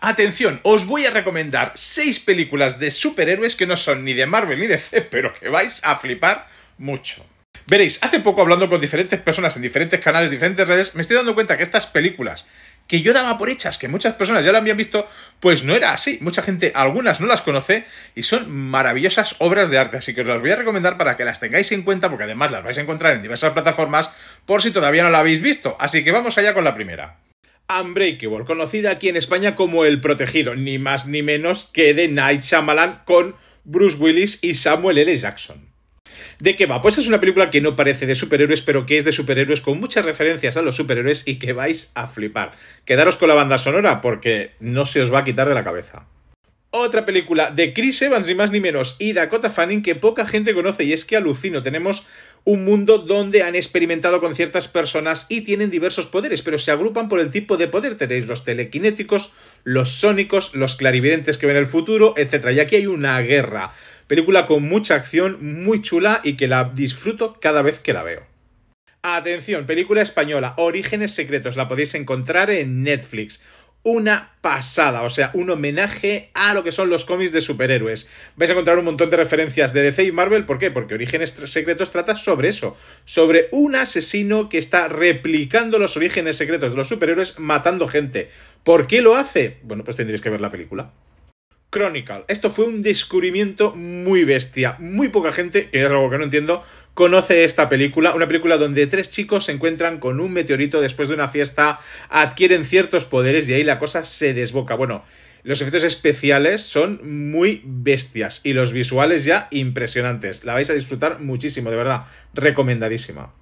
Atención, os voy a recomendar seis películas de superhéroes que no son ni de Marvel ni de C, pero que vais a flipar mucho. Veréis, hace poco hablando con diferentes personas en diferentes canales, diferentes redes, me estoy dando cuenta que estas películas que yo daba por hechas, que muchas personas ya lo habían visto, pues no era así. Mucha gente, algunas no las conoce y son maravillosas obras de arte, así que os las voy a recomendar para que las tengáis en cuenta, porque además las vais a encontrar en diversas plataformas por si todavía no la habéis visto. Así que vamos allá con la primera. Unbreakable, conocida aquí en España como El Protegido, ni más ni menos que de Night Shyamalan con Bruce Willis y Samuel L. Jackson. ¿De qué va? Pues es una película que no parece de superhéroes, pero que es de superhéroes con muchas referencias a los superhéroes y que vais a flipar. Quedaros con la banda sonora porque no se os va a quitar de la cabeza. Otra película de Chris Evans, ni más ni menos, y Dakota Fanning que poca gente conoce y es que alucino. Tenemos un mundo donde han experimentado con ciertas personas y tienen diversos poderes, pero se agrupan por el tipo de poder. Tenéis los telequinéticos, los sónicos, los clarividentes que ven el futuro, etc. Y aquí hay una guerra. Película con mucha acción, muy chula y que la disfruto cada vez que la veo. Atención, película española, Orígenes Secretos, la podéis encontrar en Netflix una pasada, o sea, un homenaje a lo que son los cómics de superhéroes. Vais a encontrar un montón de referencias de DC y Marvel, ¿por qué? Porque Orígenes Secretos trata sobre eso, sobre un asesino que está replicando los orígenes secretos de los superhéroes matando gente. ¿Por qué lo hace? Bueno, pues tendréis que ver la película. Chronicle. Esto fue un descubrimiento muy bestia. Muy poca gente, que es algo que no entiendo, conoce esta película. Una película donde tres chicos se encuentran con un meteorito después de una fiesta, adquieren ciertos poderes y ahí la cosa se desboca. Bueno, los efectos especiales son muy bestias y los visuales ya impresionantes. La vais a disfrutar muchísimo, de verdad. Recomendadísima.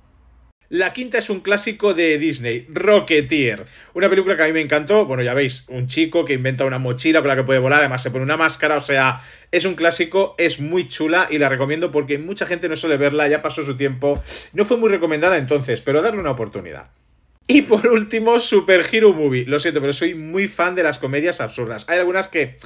La quinta es un clásico de Disney, Rocketeer. Una película que a mí me encantó. Bueno, ya veis, un chico que inventa una mochila con la que puede volar, además se pone una máscara, o sea, es un clásico, es muy chula y la recomiendo porque mucha gente no suele verla, ya pasó su tiempo. No fue muy recomendada entonces, pero darle una oportunidad. Y por último, Super Hero Movie. Lo siento, pero soy muy fan de las comedias absurdas. Hay algunas que,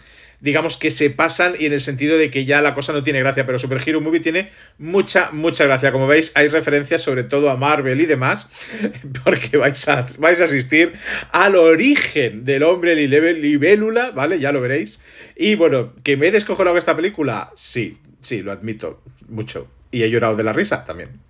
digamos, que se pasan y en el sentido de que ya la cosa no tiene gracia, pero Super Hero Movie tiene mucha, mucha gracia. Como veis, hay referencias sobre todo a Marvel y demás, porque vais a, vais a asistir al origen del hombre libélula, ¿vale? Ya lo veréis. Y bueno, ¿que me he descojonado esta película? Sí, sí, lo admito, mucho. Y he llorado de la risa también.